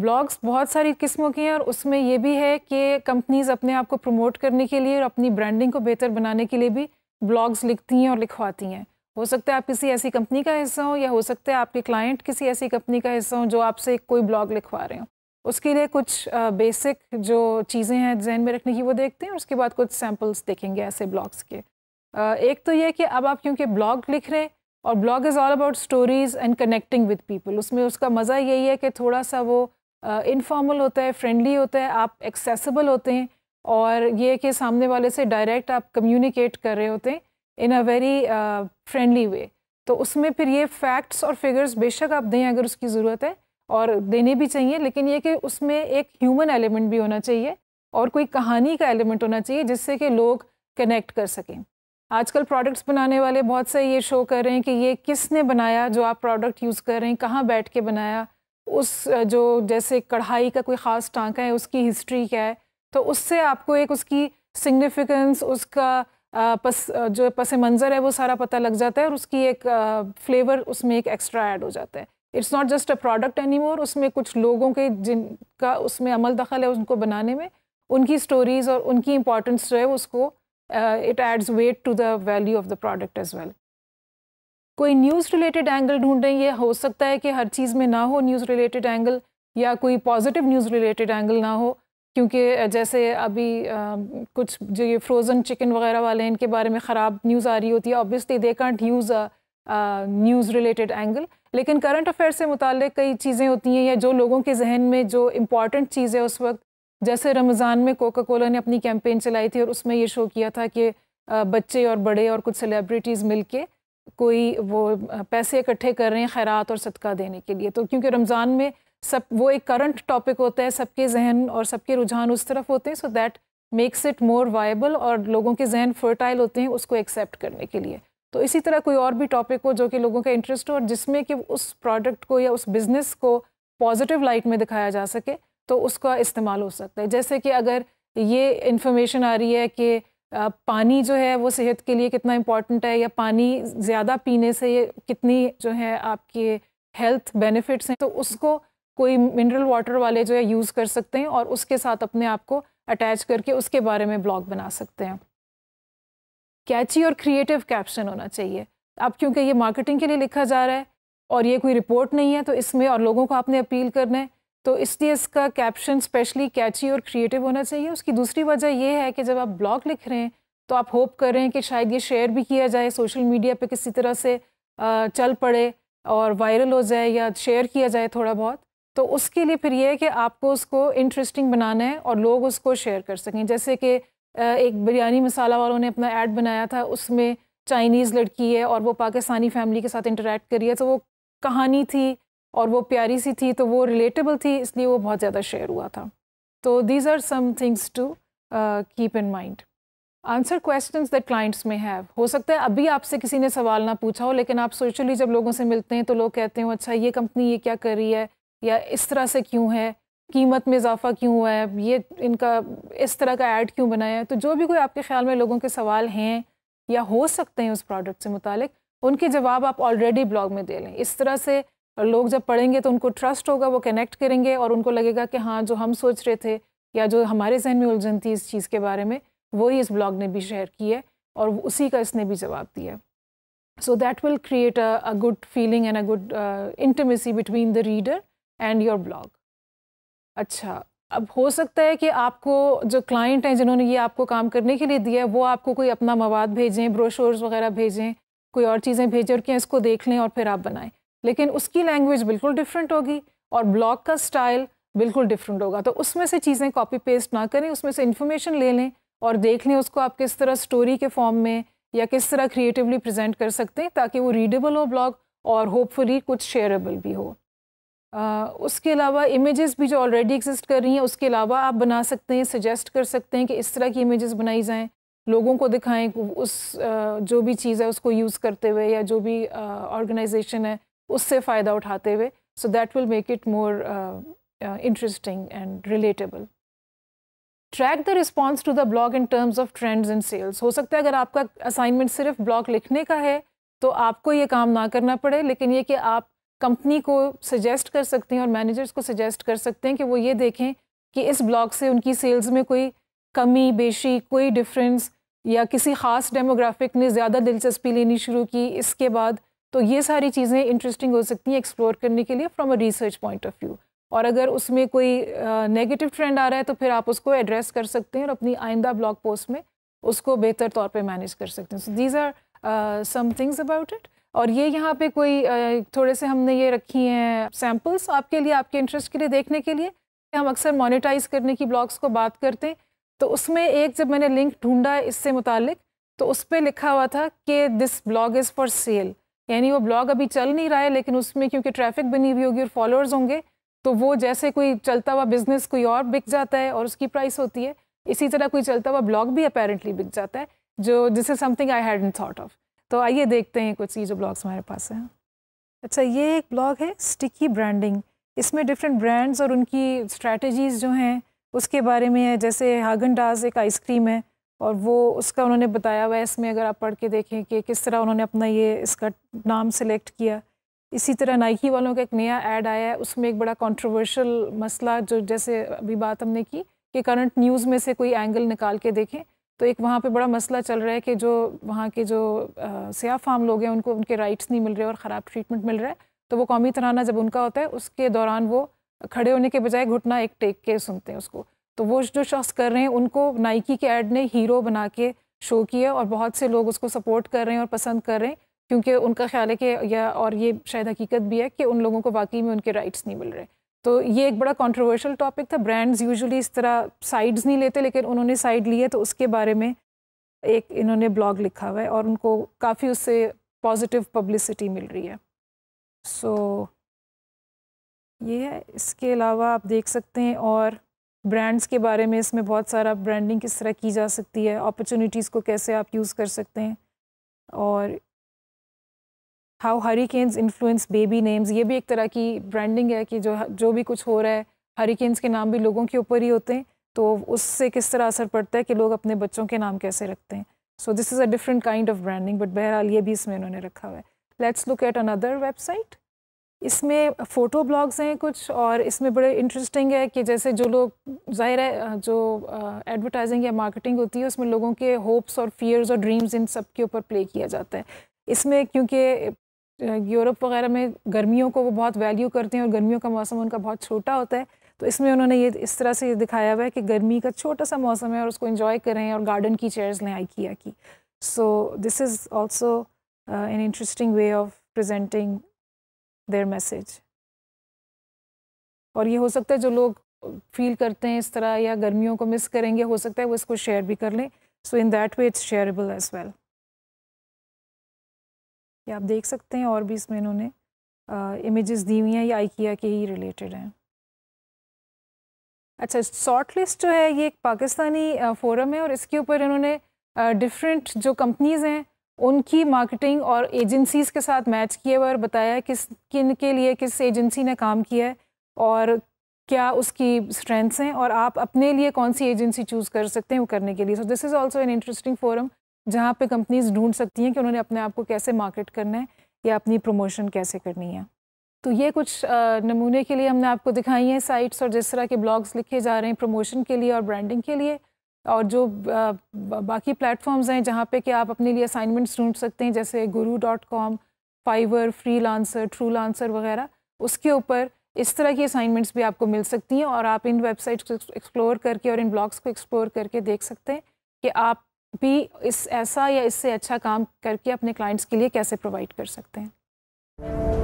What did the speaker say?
blogs बहुत सारी किस्मों की हैं और उसमें ये भी है कि कंपनीज़ अपने आप को प्रमोट करने के लिए और अपनी ब्रांडिंग को बेहतर बनाने के लिए भी ब्लॉग्स लिखती हैं और लिखवाती हैं हो सकता है आप किसी ऐसी कंपनी का हिस्सा हो या हो सकता है आपके क्लाइंट किसी ऐसी कंपनी का हिस्सा हो जो आपसे कोई ब्लॉग लिखवा रहे हो उसके लिए कुछ बेसिक जो चीज़ें हैं जहन में रखने की वो देखते हैं उसके बाद कुछ सैम्पल्स देखेंगे ऐसे ब्लॉग्स के एक तो ये कि अब आप क्योंकि ब्लॉग लिख रहे हैं और blog is all about stories and connecting with people उसमें उसका मज़ा यही है कि थोड़ा सा वो इनफॉर्मल uh, होता है फ्रेंडली होता है आप एक्सेसिबल होते हैं और ये कि सामने वाले से डायरेक्ट आप कम्युनिकेट कर रहे होते हैं इन अ वेरी फ्रेंडली वे तो उसमें फिर ये फैक्ट्स और फिगर्स बेशक आप दें अगर उसकी ज़रूरत है और देने भी चाहिए लेकिन ये कि उसमें एक ह्यूमन एलिमेंट भी होना चाहिए और कोई कहानी का एलिमेंट होना चाहिए जिससे कि लोग कनेक्ट कर सकें आजकल प्रोडक्ट्स बनाने वाले बहुत से ये शो कर रहे हैं कि ये किसने बनाया जो आप प्रोडक्ट यूज़ कर रहे हैं कहाँ बैठ के बनाया उस जो जैसे कढ़ाई का कोई ख़ास टाँका है उसकी हिस्ट्री क्या है तो उससे आपको एक उसकी सिग्निफिकेंस उसका पस जो पस मंज़र है वो सारा पता लग जाता है और उसकी एक फ्लेवर उसमें एक एक्स्ट्रा ऐड हो जाता है it's not just a product any more उसमें कुछ लोगों के जिनका उसमें अमल दखल है उनको बनाने में उनकी स्टोरीज़ और उनकी इम्पोर्टेंस जो है उसको it adds weight to the value of the product as well कोई न्यूज़ रिलेटेड एंगल ढूंढें ये हो सकता है कि हर चीज़ में ना हो न्यूज़ रिलेटेड एंगल या कोई पॉजिटिव न्यूज़ रिलेटेड एंगल ना हो क्योंकि जैसे अभी आ, कुछ जो ये फ्रोज़न चिकन वगैरह वाले हैं इनके बारे में ख़राब न्यूज़ आ रही होती है obviously they can't use news related angle लेकिन करंट अफेयर से मुतल कई चीज़ें होती हैं या जो लोगों के जहन में जो इम्पॉर्टेंट चीज़ है उस वक्त जैसे रमज़ान में कोका कोला ने अपनी कैंपेन चलाई थी और उसमें ये शो किया था कि बच्चे और बड़े और कुछ सेलिब्रिटीज़ मिलके कोई वो पैसे इकट्ठे कर रहे हैं खैरात और सदका देने के लिए तो क्योंकि रमज़ान में सब वो एक करंट टॉपिक होता है सबके जहन और सबके रुझान उस तरफ होते हैं so that makes it more viable और लोगों के जहन फर्टाइल होते हैं उसको एक्सेप्ट करने के लिए तो इसी तरह कोई और भी टॉपिक हो जो कि लोगों का इंटरेस्ट हो और जिसमें कि उस प्रोडक्ट को या उस बिज़नेस को पॉजिटिव लाइट में दिखाया जा सके तो उसका इस्तेमाल हो सकता है जैसे कि अगर ये इन्फॉर्मेशन आ रही है कि पानी जो है वो सेहत के लिए कितना इम्पोर्टेंट है या पानी ज़्यादा पीने से ये कितनी जो है आपके हेल्थ बेनिफिट्स हैं तो उसको कोई मिनरल वाटर वाले जो है यूज़ कर सकते हैं और उसके साथ अपने आप को अटैच करके उसके बारे में ब्लॉग बना सकते हैं कैची और क्रिएटिव कैप्शन होना चाहिए अब क्योंकि ये मार्केटिंग के लिए लिखा जा रहा है और ये कोई रिपोर्ट नहीं है तो इसमें और लोगों को आपने अपील करना है तो इसलिए इसका कैप्शन स्पेशली कैची और क्रिएटिव होना चाहिए उसकी दूसरी वजह यह है कि जब आप ब्लॉग लिख रहे हैं तो आप होप कर रहे हैं कि शायद ये शेयर भी किया जाए सोशल मीडिया पे किसी तरह से चल पड़े और वायरल हो जाए या शेयर किया जाए थोड़ा बहुत तो उसके लिए फिर यह है कि आपको उसको इंटरेस्टिंग बनाना है और लोग उसको शेयर कर सकें जैसे कि एक बिरयानी मसाला वालों ने अपना ऐड बनाया था उसमें चाइनीज़ लड़की है और वो पाकिस्तानी फैमिली के साथ इंटरेक्ट करी है तो वो कहानी थी और वो प्यारी सी थी तो वो रिलेटेबल थी इसलिए वो बहुत ज़्यादा शेयर हुआ था तो these are some things to keep in mind answer question that clients में हैव हो सकता है अभी आपसे किसी ने सवाल ना पूछा हो लेकिन आप सोशली जब लोगों से मिलते हैं तो लोग कहते हो अच्छा ये कंपनी ये क्या कर रही है या इस तरह से क्यों है कीमत में इजाफा क्यों हुआ है ये इनका इस तरह का ऐड क्यों बनाया है तो जो भी कोई आपके ख्याल में लोगों के सवाल हैं या हो सकते हैं उस प्रोडक्ट से मुतल उनके जवाब आप ऑलरेडी ब्लॉग में दे लें इस तरह से और लोग जब पढ़ेंगे तो उनको ट्रस्ट होगा वो कनेक्ट करेंगे और उनको लगेगा कि हाँ जो हम सोच रहे थे या जो हमारे जहन में उलझन थी इस चीज़ के बारे में वही इस ब्लॉग ने भी शेयर की है और उसी का इसने भी जवाब दिया so that will create a good feeling and a good intimacy between the reader and your blog अच्छा अब हो सकता है कि आपको जो क्लाइंट हैं जिन्होंने ये आपको काम करने के लिए दिया है वो आपको कोई अपना मवाद भेजें ब्रोशर्स वगैरह भेजें कोई और चीज़ें भेजें और क्या इसको देख लें और फिर आप बनाएं लेकिन उसकी लैंग्वेज बिल्कुल डिफरेंट होगी और ब्लॉग का स्टाइल बिल्कुल डिफरेंट होगा तो उसमें से चीज़ें कॉपी पेस्ट ना करें उसमें से इन्फॉर्मेशन ले लें और देख लें उसको आप किस तरह स्टोरी के फॉर्म में या किस तरह क्रिएटिवली प्रेजेंट कर सकते हैं ताकि वो रीडेबल हो ब्लॉग और होपफुली कुछ शेयरेबल भी हो आ, उसके अलावा इमेजेस भी जो ऑलरेडी एग्जिस्ट कर रही हैं उसके अलावा आप बना सकते हैं सजेस्ट कर सकते हैं कि इस तरह की इमेजेस बनाई जाएं लोगों को दिखाएं उस जो भी चीज़ है उसको यूज़ करते हुए या जो भी ऑर्गेनाइजेशन है उससे फ़ायदा उठाते हुए so that will make it more interesting and relatable track the response to the blog in terms of trends and sales हो सकता है अगर आपका असाइनमेंट सिर्फ ब्लॉग लिखने का है तो आपको ये काम ना करना पड़े लेकिन ये कि आप कंपनी को सजेस्ट कर सकते हैं और मैनेजर्स को सजेस्ट कर सकते हैं कि वो ये देखें कि इस ब्लॉग से उनकी सेल्स में कोई कमी बेशी कोई डिफरेंस या किसी ख़ास डेमोग्राफिक ने ज़्यादा दिलचस्पी लेनी शुरू की इसके बाद तो ये सारी चीज़ें इंटरेस्टिंग हो सकती हैं एक्सप्लोर करने के लिए from a research point of view और अगर उसमें कोई नेगेटिव uh, ट्रेंड आ रहा है तो फिर आप उसको एड्रेस कर सकते हैं और अपनी आइंदा ब्लॉग पोस्ट में उसको बेहतर तौर पे मैनेज कर सकते हैं so these are some things about it और ये यहाँ पे कोई uh, थोड़े से हमने ये रखी हैं सैम्पल्स आपके लिए आपके इंटरेस्ट के लिए देखने के लिए हम अक्सर मोनिटाइज करने की ब्लॉग्स को बात करते हैं तो उसमें एक जब मैंने लिंक ढूंढा इससे मुतल तो उस पर लिखा हुआ था कि this blog is for sale यानी वो ब्लॉग अभी चल नहीं रहा है लेकिन उसमें क्योंकि ट्रैफिक बनी हुई होगी और फॉलोअर्स होंगे तो वो जैसे कोई चलता हुआ बिजनेस कोई और बिक जाता है और उसकी प्राइस होती है इसी तरह कोई चलता हुआ ब्लॉग भी अपेरेंटली बिक जाता है जो this is something I hadn't thought of तो आइए देखते हैं कुछ ये जो ब्लॉग्स हमारे पास हैं अच्छा ये एक ब्लॉग है स्टिकी ब्रांडिंग इसमें डिफरेंट ब्रांड्स और उनकी स्ट्रैटेजीज़ जो हैं उसके बारे में है जैसे हागन डाज एक आइसक्रीम है और वो उसका उन्होंने बताया हुआ है इसमें अगर आप पढ़ के देखें कि किस तरह उन्होंने अपना ये इसका नाम सेलेक्ट किया इसी तरह नाइकी वालों का एक नया ऐड आया है उसमें एक बड़ा कंट्रोवर्शियल मसला जो जैसे अभी बात हमने की कि करंट न्यूज़ में से कोई एंगल निकाल के देखें तो एक वहाँ पे बड़ा मसला चल रहा है कि जो वहाँ के जो सियाह फार्म लोग हैं उनको उनके राइट्स नहीं मिल रहे और ख़राब ट्रीटमेंट मिल रहा है तो वो कौमी तराना जब उनका होता है उसके दौरान वो खड़े होने के बजाय घुटना एक टेक के सुनते हैं उसको तो वो जो शख्स कर रहे हैं उनको नाइकी के ऐड ने हीरो बना के शो किया और बहुत से लोग उसको सपोर्ट कर रहे हैं और पसंद कर रहे हैं क्योंकि उनका ख्याल है कि या और ये शायद हकीकत भी है कि उन लोगों को वाकई में उनके राइट्स नहीं मिल रहे तो ये एक बड़ा कंट्रोवर्शियल टॉपिक था ब्रांड्स यूजुअली इस तरह साइड्स नहीं लेते लेकिन उन्होंने साइड लिए तो उसके बारे में एक इन्होंने ब्लॉग लिखा हुआ है और उनको काफ़ी उससे पॉजिटिव पब्लिसिटी मिल रही है सो so, ये है इसके अलावा आप देख सकते हैं और ब्रांड्स के बारे में इसमें बहुत सारा ब्रांडिंग किस तरह की जा सकती है अपॉर्चुनिटीज़ को कैसे आप यूज़ कर सकते हैं और how hurricanes influence baby names ये भी एक तरह की ब्रांडिंग है कि जो जो भी कुछ हो रहा है हरिकेन्स के नाम भी लोगों के ऊपर ही होते हैं तो उससे किस तरह असर पड़ता है कि लोग अपने बच्चों के नाम कैसे रखते हैं so this is a different kind of branding but बहरहाल ये भी इसमें इन्होंने रखा हुआ है let's look at another website इसमें फ़ोटो ब्लॉग्स हैं कुछ और इसमें बड़े इंटरेस्टिंग है कि जैसे जो लोग जाहिर है जो एडवर्टाइजिंग या मार्केटिंग होती है उसमें लोगों के होप्स और फियर्स और ड्रीम्स इन सब के ऊपर प्ले किया जाता है इसमें क्योंकि यूरोप वगैरह में गर्मियों को वो बहुत वैल्यू करते हैं और गर्मियों का मौसम उनका बहुत छोटा होता है तो इसमें उन्होंने ये इस तरह से दिखाया हुआ है कि गर्मी का छोटा सा मौसम है और उसको इन्जॉय करें और गार्डन की चेयर्स लें किया की so this is also an interesting way of presenting their message और ये हो सकता है जो लोग फील करते हैं इस तरह या गर्मियों को मिस करेंगे हो सकता है वो इसको शेयर भी कर लें so in that way it's shareable as well ये आप देख सकते हैं और भी इसमें इन्होंने इमेजेस दी हुई हैं या आइकिया के ही रिलेटेड हैं अच्छा शॉर्ट लिस्ट जो है ये एक पाकिस्तानी फोरम है और इसके ऊपर इन्होंने डिफरेंट जो कंपनीज़ हैं उनकी मार्केटिंग और एजेंसीज़ के साथ मैच किए हुए और बताया किस किन के लिए किस एजेंसी ने काम किया है और क्या उसकी स्ट्रेंथ्स हैं और आप अपने लिए कौन सी एजेंसी चूज़ कर सकते हैं वो करने के लिए so this is also an interesting forum जहाँ पे कंपनीज ढूंढ सकती हैं कि उन्होंने अपने आप को कैसे मार्केट करना है या अपनी प्रमोशन कैसे करनी है तो ये कुछ नमूने के लिए हमने आपको दिखाई हैं साइट्स और जिस तरह के ब्लॉग्स लिखे जा रहे हैं प्रमोशन के लिए और ब्रांडिंग के लिए और जो बाकी प्लेटफॉर्म्स हैं जहाँ पे कि आप अपने लिए असाइनमेंट्स ढूंढ सकते हैं जैसे Guru dot com Fiverr freelancer Truelancer वगैरह उसके ऊपर इस तरह की असाइनमेंट्स भी आपको मिल सकती हैं और आप इन वेबसाइट्स को एक्सप्लोर करके और इन ब्लॉग्स को एक्सप्लोर करके देख सकते हैं कि आप भी इस ऐसा या इससे अच्छा काम करके अपने क्लाइंट्स के लिए कैसे प्रोवाइड कर सकते हैं